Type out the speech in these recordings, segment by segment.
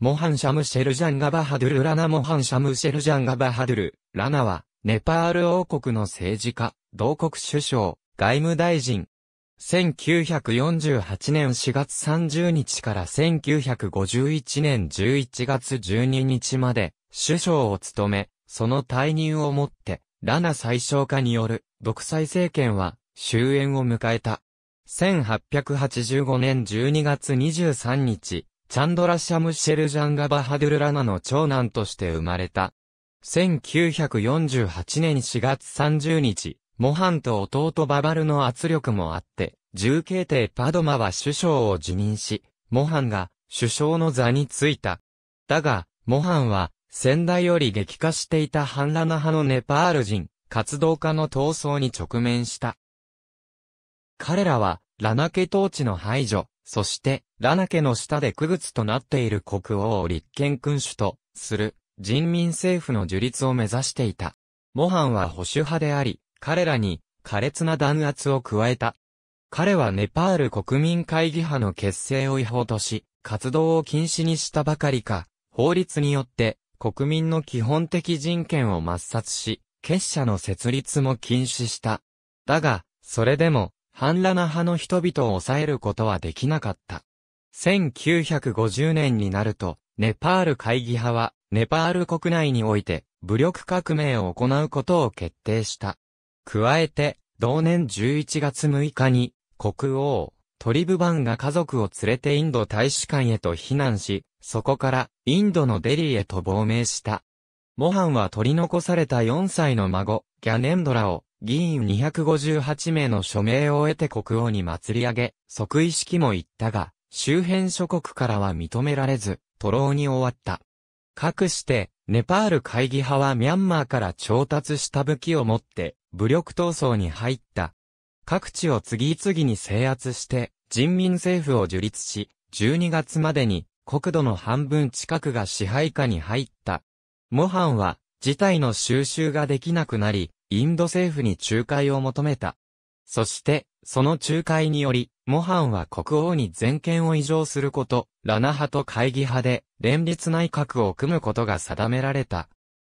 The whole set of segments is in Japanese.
モハンシャムシェルジャンガバハドゥルラナモハンシャムシェルジャンガバハドゥル、ラナは、ネパール王国の政治家、同国首相、外務大臣。1948年4月30日から1951年11月12日まで、首相を務め、その退任をもって、ラナ最小化による、独裁政権は、終焉を迎えた。1885年12月23日、チャンドラ・シャムシェル・ジャンガ・バハドゥル・ラナの長男として生まれた。1948年4月30日、モハンと弟ババルの圧力もあって、重慶帝パドマは首相を辞任し、モハンが首相の座に就いた。だが、モハンは、先代より激化していたハンラナ派のネパール人、活動家の闘争に直面した。彼らは、ラナ家統治の排除、そして、ラナ家の下で区別となっている国王を立憲君主とする人民政府の樹立を目指していた。モハンは保守派であり、彼らに苛烈な弾圧を加えた。彼はネパール国民会議派の結成を違法とし、活動を禁止にしたばかりか、法律によって国民の基本的人権を抹殺し、結社の設立も禁止した。だが、それでも、反乱派の人々を抑えることはできなかった。1950年になると、ネパール会議派は、ネパール国内において、武力革命を行うことを決定した。加えて、同年11月6日に、国王、トリブバンが家族を連れてインド大使館へと避難し、そこからインドのデリーへと亡命した。モハンは取り残された4歳の孫、ギャネンドラを議員258名の署名を得て国王に祭り上げ、即位式も行ったが、周辺諸国からは認められず、徒労に終わった。かくして、ネパール会議派はミャンマーから調達した武器を持って、武力闘争に入った。各地を次々に制圧して、人民政府を樹立し、12月までに国土の半分近くが支配下に入った。モハンは、事態の収拾ができなくなり、インド政府に仲介を求めた。そして、その仲介により、モハンは国王に全権を委譲すること、ラナ派と会議派で連立内閣を組むことが定められた。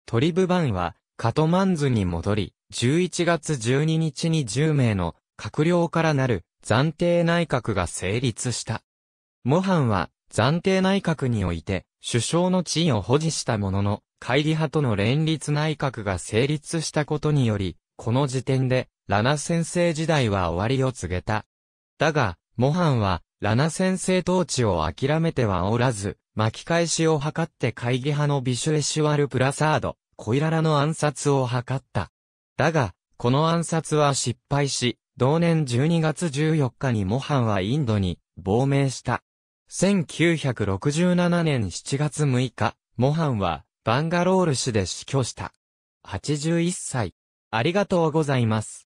トリブバンは、カトマンズに戻り、11月12日に10名の閣僚からなる暫定内閣が成立した。モハンは暫定内閣において首相の地位を保持したものの、会議派との連立内閣が成立したことにより、この時点でラナ先生時代は終わりを告げた。だが、モハンは、ラナ先生統治を諦めてはおらず、巻き返しを図って会議派のビシュエシュワル・プラサード、コイララの暗殺を図った。だが、この暗殺は失敗し、同年12月14日にモハンはインドに亡命した。1967年7月6日、モハンはバンガロール市で死去した。81歳。ありがとうございます。